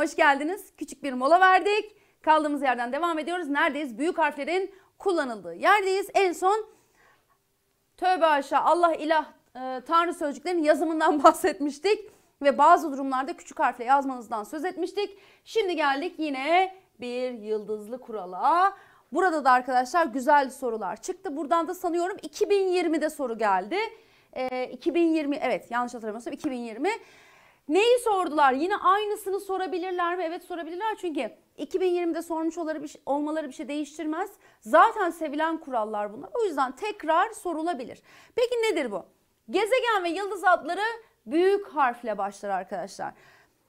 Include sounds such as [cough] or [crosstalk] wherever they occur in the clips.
Hoş geldiniz. Küçük bir mola verdik. Kaldığımız yerden devam ediyoruz. Neredeyiz? Büyük harflerin kullanıldığı yerdeyiz. En son tövbe aşağı Allah ilah e, tanrı sözcüklerinin yazımından [laughs] bahsetmiştik. Ve bazı durumlarda küçük harfle yazmanızdan söz etmiştik. Şimdi geldik yine bir yıldızlı kurala. Burada da arkadaşlar güzel sorular çıktı. Buradan da sanıyorum 2020'de soru geldi. E, 2020 evet yanlış hatırlamıyorsam 2020. Neyi sordular? Yine aynısını sorabilirler mi? Evet sorabilirler çünkü 2020'de sormuş şey, olmaları bir şey değiştirmez. Zaten sevilen kurallar bunlar. O yüzden tekrar sorulabilir. Peki nedir bu? Gezegen ve yıldız adları büyük harfle başlar arkadaşlar.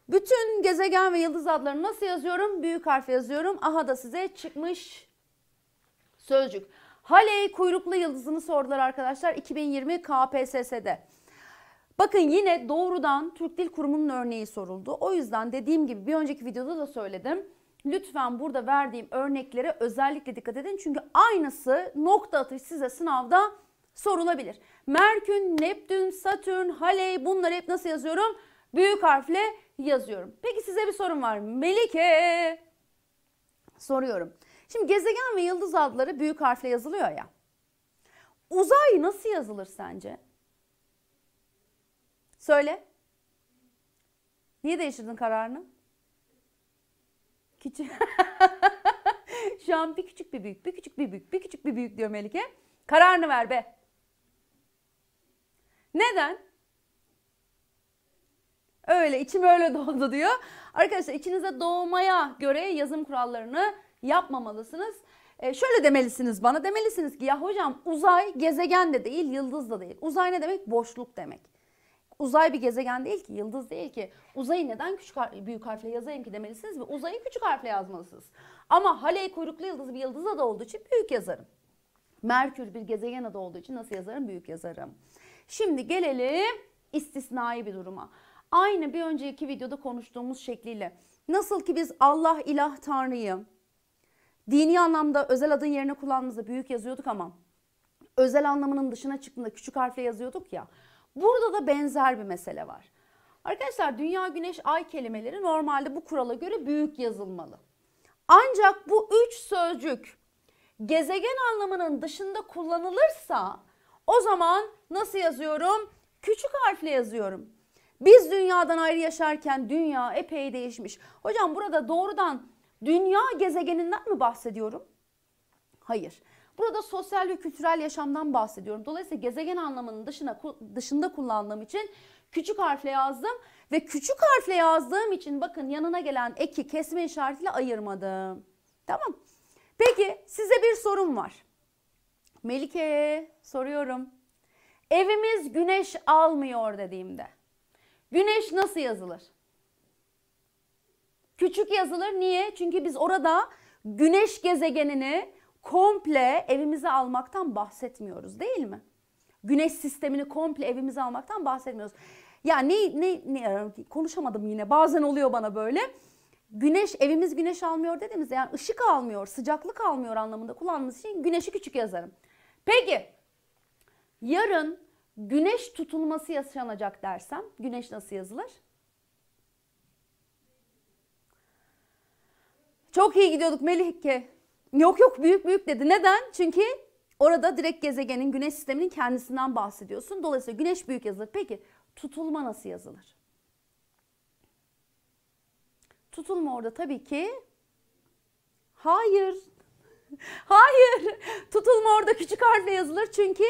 Bütün gezegen ve yıldız adlarını nasıl yazıyorum? Büyük harf yazıyorum. Aha da size çıkmış sözcük. Halley kuyruklu yıldızını sordular arkadaşlar 2020 KPSS'de. Bakın yine doğrudan Türk Dil Kurumu'nun örneği soruldu. O yüzden dediğim gibi bir önceki videoda da söyledim. Lütfen burada verdiğim örneklere özellikle dikkat edin. Çünkü aynısı nokta atış size sınavda sorulabilir. Merkür, Neptün, Satürn, Halley bunları hep nasıl yazıyorum? Büyük harfle yazıyorum. Peki size bir sorum var. Melike soruyorum. Şimdi gezegen ve yıldız adları büyük harfle yazılıyor ya. Uzay nasıl yazılır sence? Söyle. Niye değiştirdin kararını? Küçük. [laughs] Şu an bir küçük bir büyük, bir küçük bir büyük, bir küçük bir büyük diyor Melike. Kararını ver be. Neden? Öyle, içim öyle [laughs] doldu diyor. Arkadaşlar içinize doğmaya göre yazım kurallarını yapmamalısınız. E şöyle demelisiniz bana demelisiniz ki ya hocam uzay gezegen de değil yıldız da değil. Uzay ne demek? Boşluk demek uzay bir gezegen değil ki, yıldız değil ki. Uzayı neden küçük har- büyük harfle yazayım ki demelisiniz ve uzayı küçük harfle yazmalısınız. Ama Halley kuyruklu Yıldız bir yıldız adı olduğu için büyük yazarım. Merkür bir gezegen adı olduğu için nasıl yazarım? Büyük yazarım. Şimdi gelelim istisnai bir duruma. Aynı bir önceki videoda konuştuğumuz şekliyle. Nasıl ki biz Allah, ilah, tanrıyı dini anlamda özel adın yerine kullandığımızda büyük yazıyorduk ama özel anlamının dışına çıktığında küçük harfle yazıyorduk ya. Burada da benzer bir mesele var. Arkadaşlar dünya, güneş, ay kelimeleri normalde bu kurala göre büyük yazılmalı. Ancak bu üç sözcük gezegen anlamının dışında kullanılırsa o zaman nasıl yazıyorum? Küçük harfle yazıyorum. Biz dünyadan ayrı yaşarken dünya epey değişmiş. Hocam burada doğrudan dünya gezegeninden mi bahsediyorum? Hayır. Burada sosyal ve kültürel yaşamdan bahsediyorum. Dolayısıyla gezegen anlamının dışına dışında kullandığım için küçük harfle yazdım ve küçük harfle yazdığım için bakın yanına gelen eki kesme işaretiyle ayırmadım. Tamam. Peki size bir sorum var. Melike soruyorum. Evimiz güneş almıyor dediğimde güneş nasıl yazılır? Küçük yazılır. Niye? Çünkü biz orada güneş gezegenini komple evimize almaktan bahsetmiyoruz değil mi? Güneş sistemini komple evimize almaktan bahsetmiyoruz. Ya ne, ne, ne konuşamadım yine bazen oluyor bana böyle. Güneş evimiz güneş almıyor dediğimizde yani ışık almıyor, sıcaklık almıyor anlamında kullandığımız için güneşi küçük yazarım. Peki yarın güneş tutulması yaşanacak dersem güneş nasıl yazılır? Çok iyi gidiyorduk Melih Melike. Yok yok büyük büyük dedi. Neden? Çünkü orada direkt gezegenin güneş sisteminin kendisinden bahsediyorsun. Dolayısıyla güneş büyük yazılır. Peki tutulma nasıl yazılır? Tutulma orada tabii ki hayır. [laughs] hayır. Tutulma orada küçük harfle yazılır. Çünkü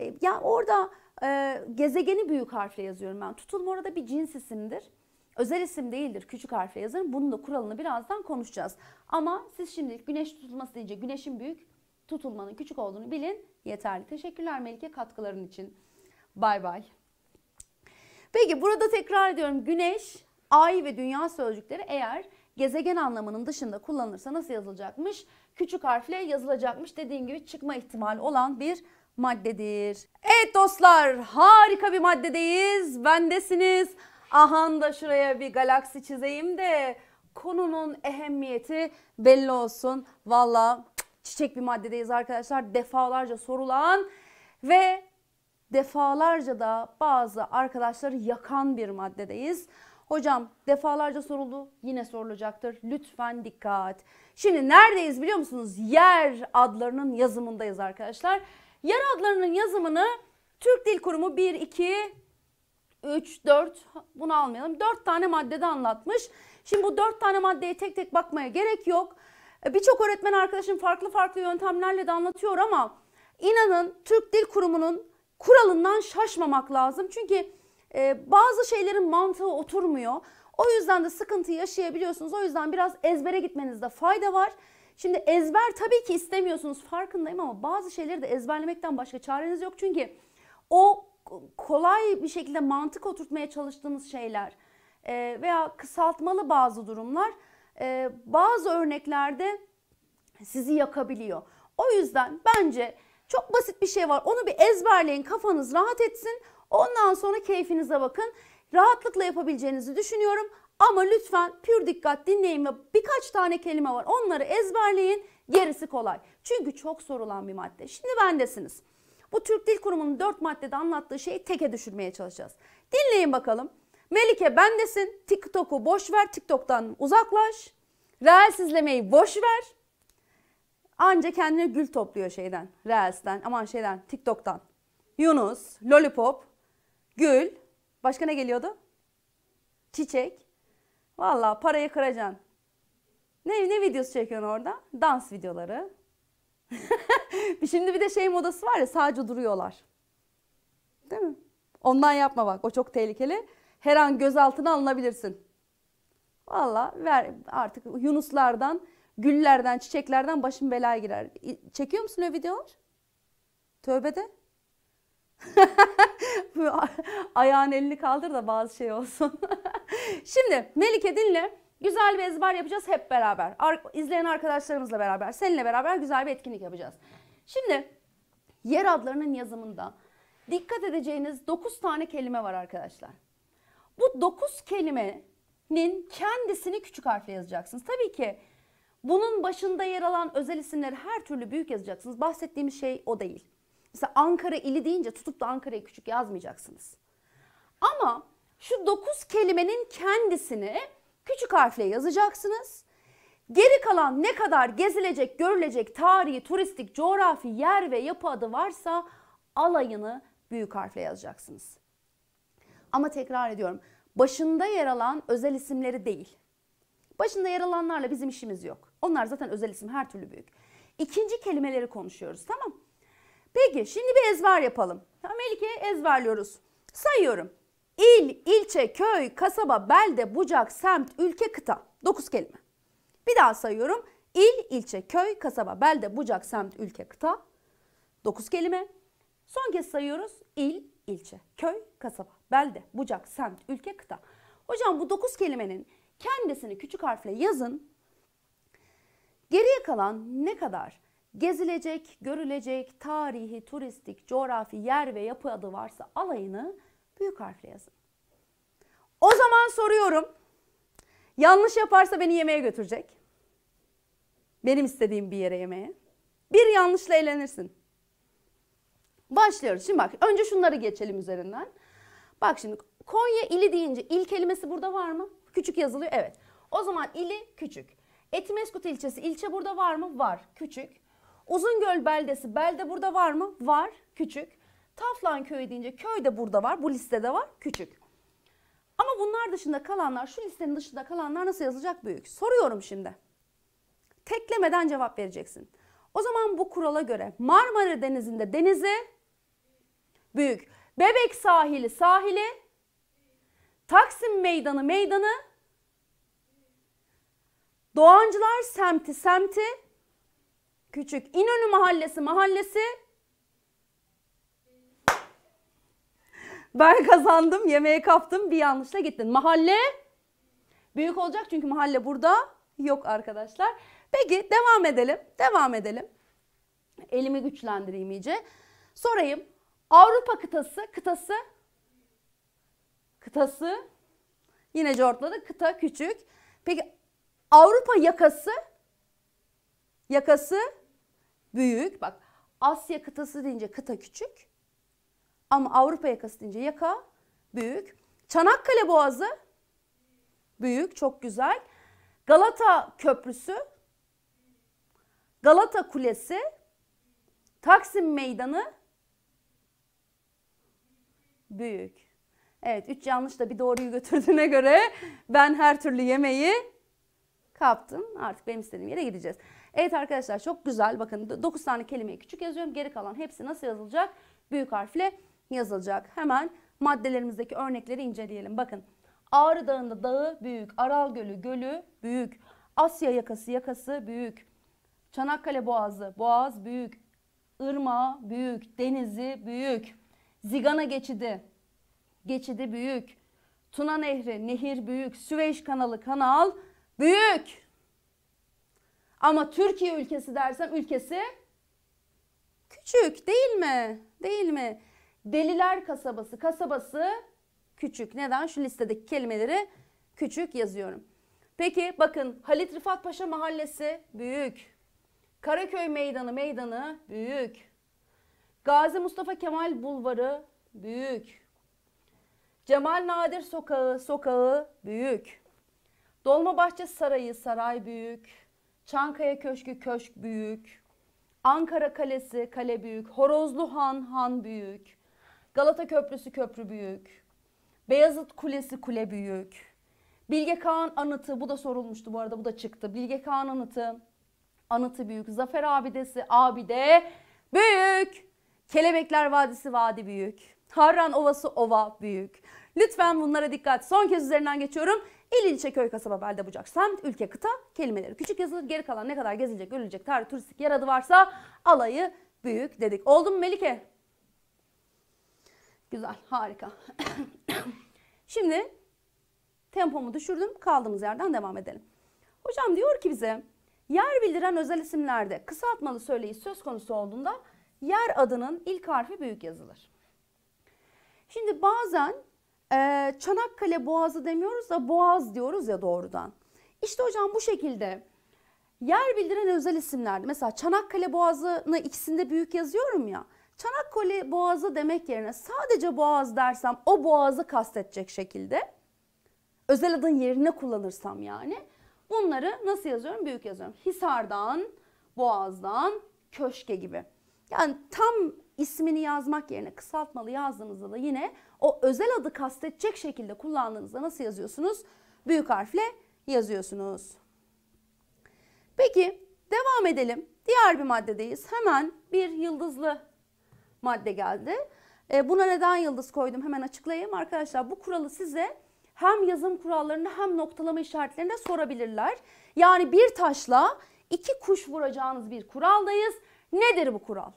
e, ya orada e, gezegeni büyük harfle yazıyorum ben. Tutulma orada bir cins isimdir. Özel isim değildir. Küçük harfle yazın. Bunun da kuralını birazdan konuşacağız. Ama siz şimdilik güneş tutulması deyince güneşin büyük, tutulmanın küçük olduğunu bilin. Yeterli. Teşekkürler Melike katkıların için. Bay bay. Peki burada tekrar ediyorum. Güneş, ay ve dünya sözcükleri eğer gezegen anlamının dışında kullanılırsa nasıl yazılacakmış? Küçük harfle yazılacakmış. Dediğim gibi çıkma ihtimali olan bir maddedir. Evet dostlar harika bir maddedeyiz. Bendesiniz ahan da şuraya bir galaksi çizeyim de konunun ehemmiyeti belli olsun. Valla çiçek bir maddedeyiz arkadaşlar. Defalarca sorulan ve defalarca da bazı arkadaşları yakan bir maddedeyiz. Hocam defalarca soruldu yine sorulacaktır. Lütfen dikkat. Şimdi neredeyiz biliyor musunuz? Yer adlarının yazımındayız arkadaşlar. Yer adlarının yazımını Türk Dil Kurumu 1, 2, 3, 4 bunu almayalım. 4 tane maddede anlatmış. Şimdi bu 4 tane maddeye tek tek bakmaya gerek yok. E, birçok öğretmen arkadaşım farklı farklı yöntemlerle de anlatıyor ama inanın Türk Dil Kurumu'nun kuralından şaşmamak lazım. Çünkü e, bazı şeylerin mantığı oturmuyor. O yüzden de sıkıntı yaşayabiliyorsunuz. O yüzden biraz ezbere gitmenizde fayda var. Şimdi ezber tabii ki istemiyorsunuz farkındayım ama bazı şeyleri de ezberlemekten başka çareniz yok. Çünkü o kolay bir şekilde mantık oturtmaya çalıştığımız şeyler e, veya kısaltmalı bazı durumlar e, bazı örneklerde sizi yakabiliyor. O yüzden bence çok basit bir şey var. Onu bir ezberleyin, kafanız rahat etsin. Ondan sonra keyfinize bakın. Rahatlıkla yapabileceğinizi düşünüyorum. Ama lütfen pür dikkat dinleyin ve birkaç tane kelime var. Onları ezberleyin. Gerisi kolay. Çünkü çok sorulan bir madde. Şimdi bendesiniz. Bu Türk Dil Kurumu'nun dört maddede anlattığı şeyi teke düşürmeye çalışacağız. Dinleyin bakalım. Melike bendesin. TikTok'u boş ver. TikTok'tan uzaklaş. Reels boş ver. Anca kendine gül topluyor şeyden. Reels'ten. Aman şeyden. TikTok'tan. Yunus, Lollipop, Gül. Başka ne geliyordu? Çiçek. Valla parayı kıracaksın. Ne, ne videosu çekiyorsun orada? Dans videoları. [laughs] Şimdi bir de şey modası var ya sadece duruyorlar. Değil mi? Ondan yapma bak o çok tehlikeli. Her an gözaltına alınabilirsin. Valla ver artık yunuslardan, güllerden, çiçeklerden başım belaya girer. Çekiyor musun o videolar? de? [laughs] Ayağın elini kaldır da bazı şey olsun. [laughs] Şimdi Melike dinle. Güzel bir ezber yapacağız hep beraber. Ar izleyen arkadaşlarımızla beraber, seninle beraber güzel bir etkinlik yapacağız. Şimdi yer adlarının yazımında dikkat edeceğiniz 9 tane kelime var arkadaşlar. Bu 9 kelimenin kendisini küçük harfle yazacaksınız. Tabii ki bunun başında yer alan özel isimleri her türlü büyük yazacaksınız. Bahsettiğim şey o değil. Mesela Ankara ili deyince tutup da Ankara'yı küçük yazmayacaksınız. Ama şu 9 kelimenin kendisini Küçük harfle yazacaksınız. Geri kalan ne kadar gezilecek, görülecek tarihi, turistik, coğrafi, yer ve yapı adı varsa alayını büyük harfle yazacaksınız. Ama tekrar ediyorum. Başında yer alan özel isimleri değil. Başında yer alanlarla bizim işimiz yok. Onlar zaten özel isim her türlü büyük. İkinci kelimeleri konuşuyoruz tamam Peki şimdi bir ezber yapalım. Melike ezberliyoruz. Sayıyorum. İl, ilçe, köy, kasaba, belde, bucak, semt, ülke, kıta. 9 kelime. Bir daha sayıyorum. İl, ilçe, köy, kasaba, belde, bucak, semt, ülke, kıta. 9 kelime. Son kez sayıyoruz. İl, ilçe, köy, kasaba, belde, bucak, semt, ülke, kıta. Hocam bu 9 kelimenin kendisini küçük harfle yazın. Geriye kalan ne kadar gezilecek, görülecek, tarihi, turistik, coğrafi, yer ve yapı adı varsa alayını Büyük harfle yazın. O zaman soruyorum. Yanlış yaparsa beni yemeğe götürecek. Benim istediğim bir yere yemeğe. Bir yanlışla eğlenirsin. Başlıyoruz. Şimdi bak önce şunları geçelim üzerinden. Bak şimdi Konya ili deyince il kelimesi burada var mı? Küçük yazılıyor. Evet. O zaman ili küçük. Etimeskut ilçesi ilçe burada var mı? Var. Küçük. Uzungöl beldesi belde burada var mı? Var. Küçük. Taflan köyü deyince köy de burada var. Bu listede var. Küçük. Ama bunlar dışında kalanlar, şu listenin dışında kalanlar nasıl yazılacak büyük? Soruyorum şimdi. Teklemeden cevap vereceksin. O zaman bu kurala göre Marmara Denizi'nde denizi büyük. Bebek sahili sahili. Taksim Meydanı meydanı. Doğancılar semti semti. Küçük İnönü Mahallesi mahallesi. Ben [laughs] kazandım, yemeğe kaptım, bir yanlışla gittin. Mahalle büyük olacak çünkü mahalle burada yok arkadaşlar. Peki devam edelim, devam edelim. Elimi güçlendireyim iyice. Sorayım. Avrupa kıtası, kıtası, kıtası, yine cortladı, kıta küçük. Peki Avrupa yakası, yakası büyük. Bak Asya kıtası deyince kıta küçük. Ama Avrupa yakası deyince yaka büyük. Çanakkale Boğazı büyük, çok güzel. Galata Köprüsü, Galata Kulesi, Taksim Meydanı büyük. Evet, üç yanlış da bir doğruyu götürdüğüne göre ben her türlü yemeği kaptım. Artık benim istediğim yere gideceğiz. Evet arkadaşlar çok güzel. Bakın 9 tane kelimeyi küçük yazıyorum. Geri kalan hepsi nasıl yazılacak? Büyük harfle yazılacak. Hemen maddelerimizdeki örnekleri inceleyelim. Bakın Ağrı Dağı'nda dağı büyük, Aral Gölü gölü büyük, Asya yakası yakası büyük, Çanakkale Boğazı boğaz büyük, Irmağı büyük, denizi büyük, Zigana geçidi geçidi büyük, Tuna Nehri nehir büyük, Süveyş kanalı kanal büyük. Ama Türkiye ülkesi dersem ülkesi küçük değil mi? Değil mi? Deliler kasabası. Kasabası küçük. Neden? Şu listedeki kelimeleri küçük yazıyorum. Peki bakın Halit Rıfat Paşa Mahallesi büyük. Karaköy Meydanı meydanı büyük. Gazi Mustafa Kemal Bulvarı büyük. Cemal Nadir Sokağı sokağı büyük. Dolmabahçe Sarayı saray büyük. Çankaya Köşkü köşk büyük. Ankara Kalesi kale büyük. Horozlu Han han büyük. Galata Köprüsü köprü büyük. Beyazıt Kulesi kule büyük. Bilge Kağan anıtı bu da sorulmuştu bu arada bu da çıktı. Bilge Kağan anıtı anıtı büyük. Zafer abidesi abide büyük. Kelebekler Vadisi vadi büyük. Harran Ovası ova büyük. Lütfen bunlara dikkat. Son kez üzerinden geçiyorum. İl ilçe köy kasaba belde bucak semt ülke kıta kelimeleri küçük yazılır geri kalan ne kadar gezilecek görülecek tarih turistik yer adı varsa alayı büyük dedik. Oldu mu Melike? Güzel, harika. [coughs] Şimdi tempomu düşürdüm. Kaldığımız yerden devam edelim. Hocam diyor ki bize yer bildiren özel isimlerde kısaltmalı söyleyiş söz konusu olduğunda yer adının ilk harfi büyük yazılır. Şimdi bazen e, Çanakkale Boğazı demiyoruz da Boğaz diyoruz ya doğrudan. İşte hocam bu şekilde yer bildiren özel isimlerde mesela Çanakkale Boğazı'nı ikisinde büyük yazıyorum ya. Çanakkale Boğazı demek yerine sadece Boğaz dersem o Boğazı kastedecek şekilde özel adın yerine kullanırsam yani bunları nasıl yazıyorum? Büyük yazıyorum. Hisar'dan, Boğaz'dan, Köşke gibi. Yani tam ismini yazmak yerine kısaltmalı yazdığınızda da yine o özel adı kastedecek şekilde kullandığınızda nasıl yazıyorsunuz? Büyük harfle yazıyorsunuz. Peki devam edelim. Diğer bir maddedeyiz. Hemen bir yıldızlı madde geldi. E, buna neden yıldız koydum hemen açıklayayım. Arkadaşlar bu kuralı size hem yazım kurallarını hem noktalama işaretlerini de sorabilirler. Yani bir taşla iki kuş vuracağınız bir kuraldayız. Nedir bu kural?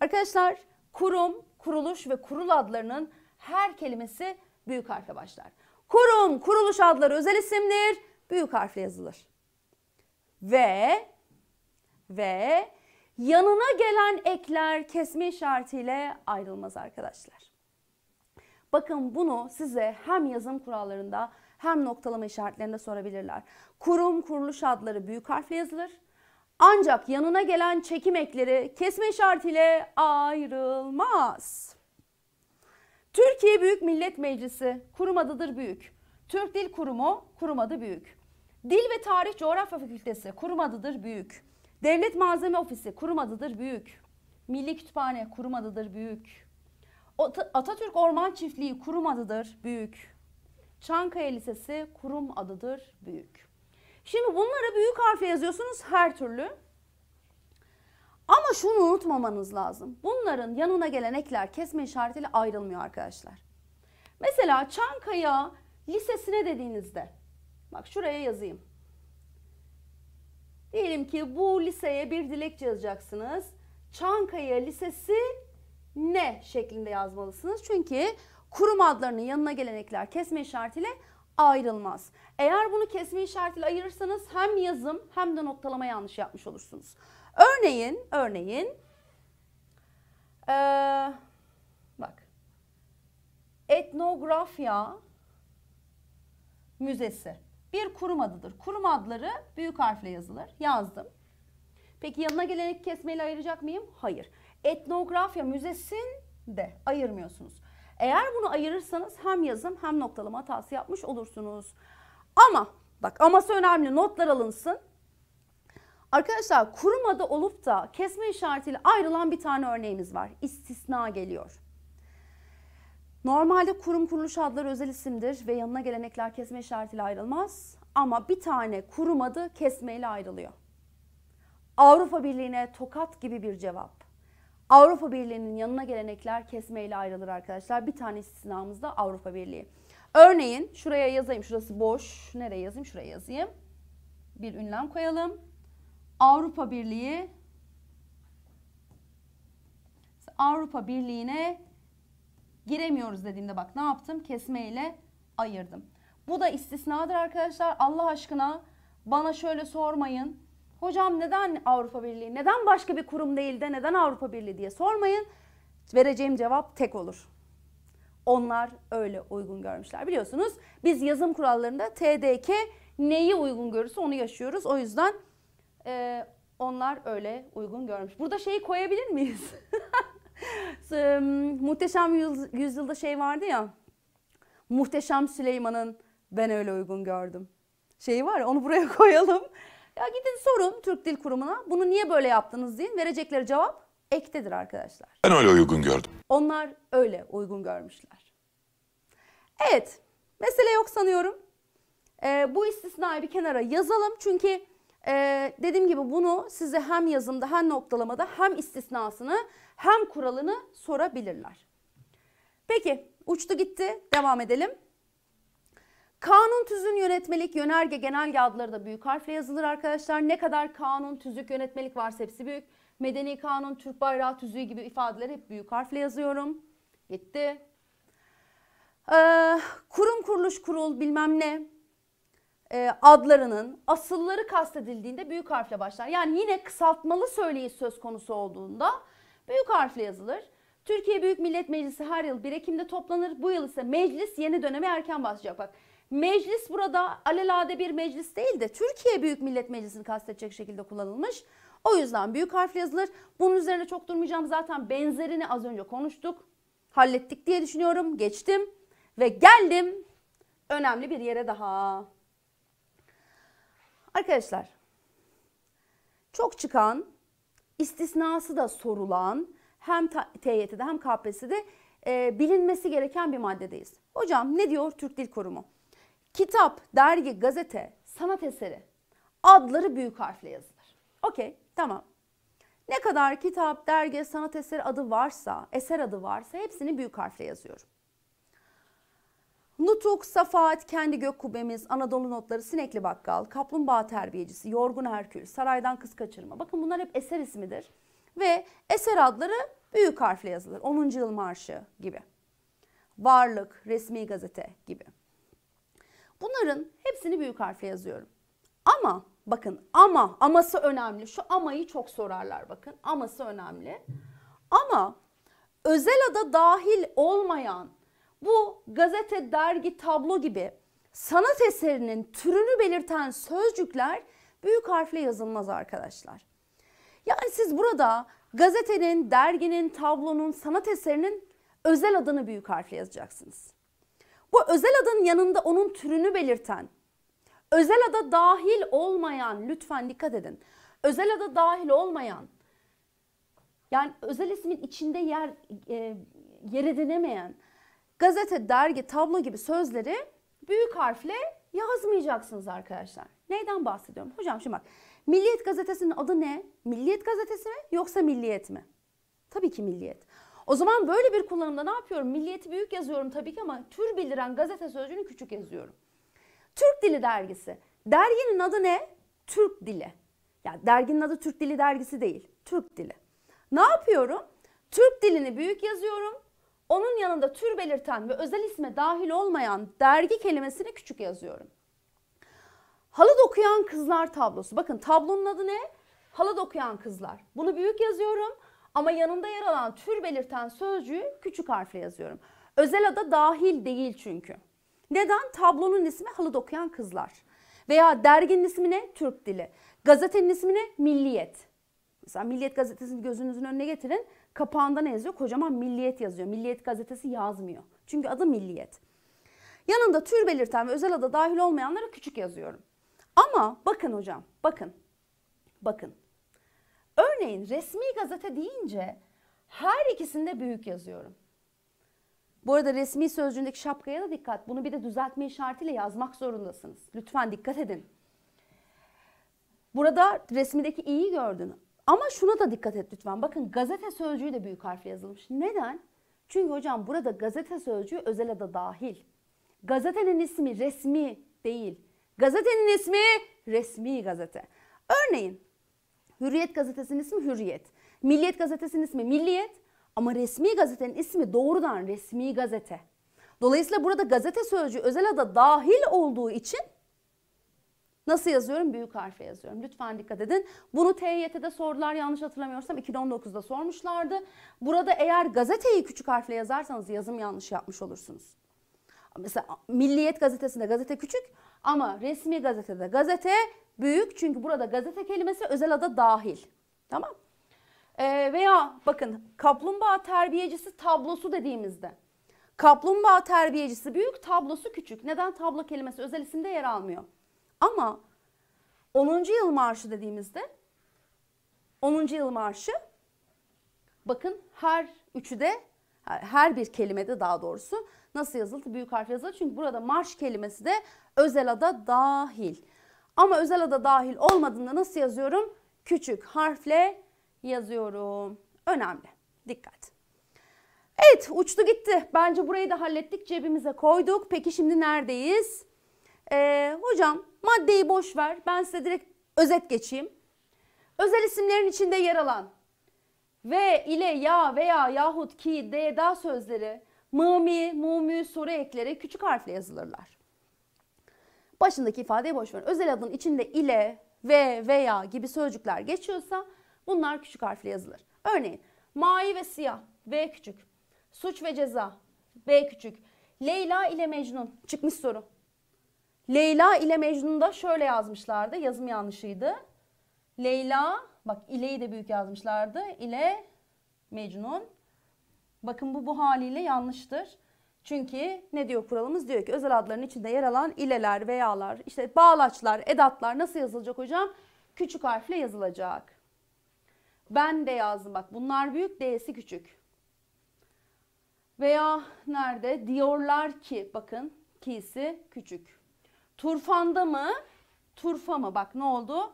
Arkadaşlar kurum, kuruluş ve kurul adlarının her kelimesi büyük harfle başlar. Kurum, kuruluş adları özel isimdir. Büyük harfle yazılır. Ve ve yanına gelen ekler kesme işaretiyle ayrılmaz arkadaşlar. Bakın bunu size hem yazım kurallarında hem noktalama işaretlerinde sorabilirler. Kurum kuruluş adları büyük harfle yazılır. Ancak yanına gelen çekim ekleri kesme işaretiyle ayrılmaz. Türkiye Büyük Millet Meclisi kurum adıdır büyük. Türk Dil Kurumu kurum adı büyük. Dil ve Tarih Coğrafya Fakültesi kurum adıdır büyük. Devlet Malzeme Ofisi kurum adıdır büyük. Milli Kütüphane kurum adıdır büyük. Atatürk Orman Çiftliği kurum adıdır büyük. Çankaya Lisesi kurum adıdır büyük. Şimdi bunları büyük harfle yazıyorsunuz her türlü. Ama şunu unutmamanız lazım. Bunların yanına gelen ekler kesme işaretiyle ayrılmıyor arkadaşlar. Mesela Çankaya Lisesi'ne dediğinizde bak şuraya yazayım. Diyelim ki bu liseye bir dilekçe yazacaksınız. Çankaya Lisesi ne şeklinde yazmalısınız. Çünkü kurum adlarının yanına gelenekler kesme işaretiyle ayrılmaz. Eğer bunu kesme işaretiyle ayırırsanız hem yazım hem de noktalama yanlış yapmış olursunuz. Örneğin, örneğin ee, bak etnografya müzesi bir kurum adıdır. Kurum adları büyük harfle yazılır. Yazdım. Peki yanına gelenek kesmeyle ayıracak mıyım? Hayır. Etnografya müzesinde ayırmıyorsunuz. Eğer bunu ayırırsanız hem yazım hem noktalama hatası yapmış olursunuz. Ama bak aması önemli notlar alınsın. Arkadaşlar kurum adı olup da kesme işaretiyle ayrılan bir tane örneğimiz var. İstisna geliyor. Normalde kurum kuruluş adları özel isimdir ve yanına gelenekler kesme işaretiyle ayrılmaz. Ama bir tane kurum adı kesmeyle ayrılıyor. Avrupa Birliği'ne tokat gibi bir cevap. Avrupa Birliği'nin yanına gelenekler kesmeyle ayrılır arkadaşlar. Bir tane istisnamız da Avrupa Birliği. Örneğin şuraya yazayım. Şurası boş. Nereye yazayım? Şuraya yazayım. Bir ünlem koyalım. Avrupa Birliği Avrupa Birliği'ne giremiyoruz dediğimde bak ne yaptım? Kesmeyle ayırdım. Bu da istisnadır arkadaşlar. Allah aşkına bana şöyle sormayın. Hocam neden Avrupa Birliği? Neden başka bir kurum değil de neden Avrupa Birliği diye sormayın. Vereceğim cevap tek olur. Onlar öyle uygun görmüşler. Biliyorsunuz biz yazım kurallarında TDK neyi uygun görürse onu yaşıyoruz. O yüzden e, onlar öyle uygun görmüş. Burada şeyi koyabilir miyiz? [laughs] e, muhteşem yüzyılda şey vardı ya. Muhteşem Süleyman'ın ben öyle uygun gördüm. Şeyi var onu buraya [laughs] koyalım. Ya gidin sorun Türk Dil Kurumu'na bunu niye böyle yaptınız deyin. Verecekleri cevap ektedir arkadaşlar. Ben öyle uygun gördüm. Onlar öyle uygun görmüşler. Evet mesele yok sanıyorum. Ee, bu istisnayı bir kenara yazalım. Çünkü e, dediğim gibi bunu size hem yazımda hem noktalamada hem istisnasını hem kuralını sorabilirler. Peki uçtu gitti devam edelim. Kanun tüzün yönetmelik yönerge genel adları da büyük harfle yazılır arkadaşlar. Ne kadar kanun tüzük yönetmelik varsa hepsi büyük. Medeni kanun, Türk bayrağı tüzüğü gibi ifadeleri hep büyük harfle yazıyorum. Gitti. Ee, kurum kuruluş kurul bilmem ne e, adlarının asılları kastedildiğinde büyük harfle başlar. Yani yine kısaltmalı söyleyiş söz konusu olduğunda Büyük harfle yazılır. Türkiye Büyük Millet Meclisi her yıl 1 Ekim'de toplanır. Bu yıl ise meclis yeni döneme erken başlayacak. Bak meclis burada alelade bir meclis değil de Türkiye Büyük Millet Meclisi'ni kastedecek şekilde kullanılmış. O yüzden büyük harfle yazılır. Bunun üzerine çok durmayacağım. Zaten benzerini az önce konuştuk. Hallettik diye düşünüyorum. Geçtim ve geldim önemli bir yere daha. Arkadaşlar çok çıkan istisnası da sorulan hem TYT'de hem KPSS'de e, bilinmesi gereken bir maddedeyiz. Hocam ne diyor Türk Dil Kurumu? Kitap, dergi, gazete, sanat eseri adları büyük harfle yazılır. Okey tamam. Ne kadar kitap, dergi, sanat eseri adı varsa, eser adı varsa hepsini büyük harfle yazıyorum. Nutuk, Safaat, Kendi Gök kubemiz, Anadolu Notları, Sinekli Bakkal, Kaplumbağa Terbiyecisi, Yorgun Herkül, Saraydan Kız Kaçırma. Bakın bunlar hep eser ismidir. Ve eser adları büyük harfle yazılır. 10. Yıl Marşı gibi. Varlık, Resmi Gazete gibi. Bunların hepsini büyük harfle yazıyorum. Ama bakın ama aması önemli. Şu amayı çok sorarlar bakın. Aması önemli. Ama özel ada dahil olmayan bu gazete, dergi, tablo gibi sanat eserinin türünü belirten sözcükler büyük harfle yazılmaz arkadaşlar. Yani siz burada gazetenin, derginin, tablonun, sanat eserinin özel adını büyük harfle yazacaksınız. Bu özel adın yanında onun türünü belirten, özel ada dahil olmayan, lütfen dikkat edin. Özel ada dahil olmayan, yani özel ismin içinde yer e, yer edinemeyen gazete, dergi, tablo gibi sözleri büyük harfle yazmayacaksınız arkadaşlar. Neyden bahsediyorum? Hocam şimdi bak. Milliyet gazetesinin adı ne? Milliyet gazetesi mi yoksa milliyet mi? Tabii ki milliyet. O zaman böyle bir kullanımda ne yapıyorum? Milliyeti büyük yazıyorum tabii ki ama tür bildiren gazete sözcüğünü küçük yazıyorum. Türk Dili Dergisi. Derginin adı ne? Türk Dili. Yani derginin adı Türk Dili Dergisi değil. Türk Dili. Ne yapıyorum? Türk dilini büyük yazıyorum. Onun yanında tür belirten ve özel isme dahil olmayan dergi kelimesini küçük yazıyorum. Halı dokuyan kızlar tablosu. Bakın tablonun adı ne? Halı dokuyan kızlar. Bunu büyük yazıyorum ama yanında yer alan tür belirten sözcüğü küçük harfle yazıyorum. Özel ada dahil değil çünkü. Neden? Tablonun ismi halı dokuyan kızlar. Veya derginin ismi ne? Türk dili. Gazetenin ismi ne? Milliyet. Mesela Milliyet Gazetesi'ni gözünüzün önüne getirin. Kapağında ne yazıyor? Kocaman Milliyet yazıyor. Milliyet Gazetesi yazmıyor. Çünkü adı Milliyet. Yanında tür belirten ve özel ada dahil olmayanlara küçük yazıyorum. Ama bakın hocam, bakın. Bakın. Örneğin resmi gazete deyince her ikisinde büyük yazıyorum. Bu arada resmi sözcüğündeki şapkaya da dikkat. Bunu bir de düzeltme işaretiyle yazmak zorundasınız. Lütfen dikkat edin. Burada resmideki i'yi gördün ama şuna da dikkat et lütfen. Bakın gazete sözcüğü de büyük harfle yazılmış. Neden? Çünkü hocam burada gazete sözcüğü özele de dahil. Gazetenin ismi resmi değil. Gazetenin ismi resmi gazete. Örneğin Hürriyet gazetesinin ismi Hürriyet. Milliyet gazetesinin ismi Milliyet. Ama resmi gazetenin ismi doğrudan resmi gazete. Dolayısıyla burada gazete sözcüğü özel ada dahil olduğu için Nasıl yazıyorum? Büyük harfle yazıyorum. Lütfen dikkat edin. Bunu TYT'de sordular yanlış hatırlamıyorsam 2019'da sormuşlardı. Burada eğer gazeteyi küçük harfle yazarsanız yazım yanlış yapmış olursunuz. Mesela Milliyet gazetesinde gazete küçük ama resmi gazetede gazete büyük. Çünkü burada gazete kelimesi özel ada dahil. Tamam. Ee, veya bakın kaplumbağa terbiyecisi tablosu dediğimizde kaplumbağa terbiyecisi büyük tablosu küçük. Neden tablo kelimesi özel isimde yer almıyor? Ama 10. yıl marşı dediğimizde 10. yıl marşı bakın her üçü de her bir kelimede daha doğrusu nasıl yazıldı? Büyük harf yazıldı. Çünkü burada marş kelimesi de özel ada dahil. Ama özel ada dahil olmadığında nasıl yazıyorum? Küçük harfle yazıyorum. Önemli. Dikkat. Evet uçtu gitti. Bence burayı da hallettik. Cebimize koyduk. Peki şimdi neredeyiz? Ee, hocam maddeyi boş ver. Ben size direkt özet geçeyim. Özel isimlerin içinde yer alan ve ile ya veya yahut ki de da sözleri mımi, mumi soru ekleri küçük harfle yazılırlar. Başındaki ifadeyi boş ver. Özel adın içinde ile ve veya gibi sözcükler geçiyorsa bunlar küçük harfle yazılır. Örneğin mavi ve siyah V küçük. Suç ve ceza b küçük. Leyla ile Mecnun çıkmış soru. Leyla ile Mecnun'da şöyle yazmışlardı. Yazım yanlışıydı. Leyla, bak ileyi de büyük yazmışlardı. İle Mecnun. Bakın bu bu haliyle yanlıştır. Çünkü ne diyor kuralımız? Diyor ki özel adların içinde yer alan ileler, veyalar, işte bağlaçlar, edatlar nasıl yazılacak hocam? Küçük harfle yazılacak. Ben de yazdım bak bunlar büyük, D'si küçük. Veya nerede? Diyorlar ki bakın ki'si küçük. Turfanda mı? Turfa mı? Bak ne oldu?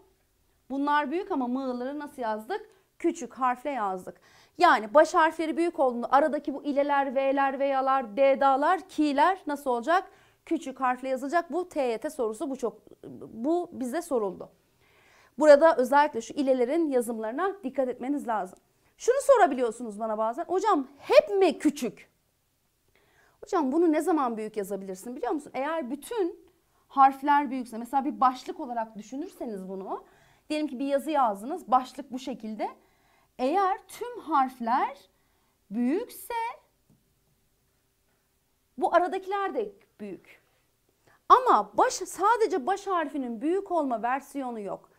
Bunlar büyük ama mığları nasıl yazdık? Küçük harfle yazdık. Yani baş harfleri büyük olduğunda aradaki bu ileler, V'ler, V'yalar, D'dalar, kiler nasıl olacak? Küçük harfle yazılacak. Bu TYT sorusu bu çok bu bize soruldu. Burada özellikle şu ilelerin yazımlarına dikkat etmeniz lazım. Şunu sorabiliyorsunuz bana bazen. Hocam hep mi küçük? Hocam bunu ne zaman büyük yazabilirsin biliyor musun? Eğer bütün harfler büyükse mesela bir başlık olarak düşünürseniz bunu diyelim ki bir yazı yazdınız başlık bu şekilde eğer tüm harfler büyükse bu aradakiler de büyük. Ama baş, sadece baş harfinin büyük olma versiyonu yok.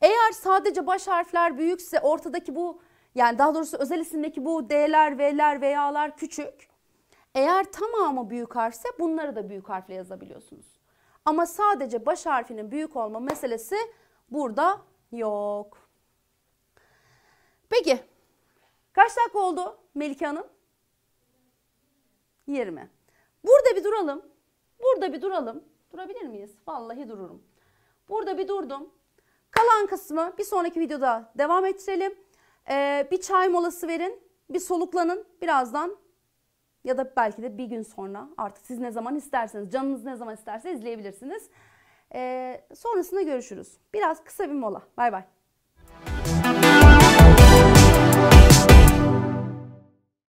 Eğer sadece baş harfler büyükse ortadaki bu yani daha doğrusu özel isimdeki bu D'ler, V'ler, V'ler küçük. Eğer tamamı büyük harfse bunları da büyük harfle yazabiliyorsunuz. Ama sadece baş harfinin büyük olma meselesi burada yok. Peki kaç dakika oldu Melike Hanım? 20. Burada bir duralım. Burada bir duralım. Durabilir miyiz? Vallahi dururum. Burada bir durdum. Kalan kısmı bir sonraki videoda devam ettirelim. Ee, bir çay molası verin. Bir soluklanın. Birazdan ya da belki de bir gün sonra artık siz ne zaman isterseniz, canınız ne zaman isterse izleyebilirsiniz. Ee, sonrasında görüşürüz. Biraz kısa bir mola. Bay bay.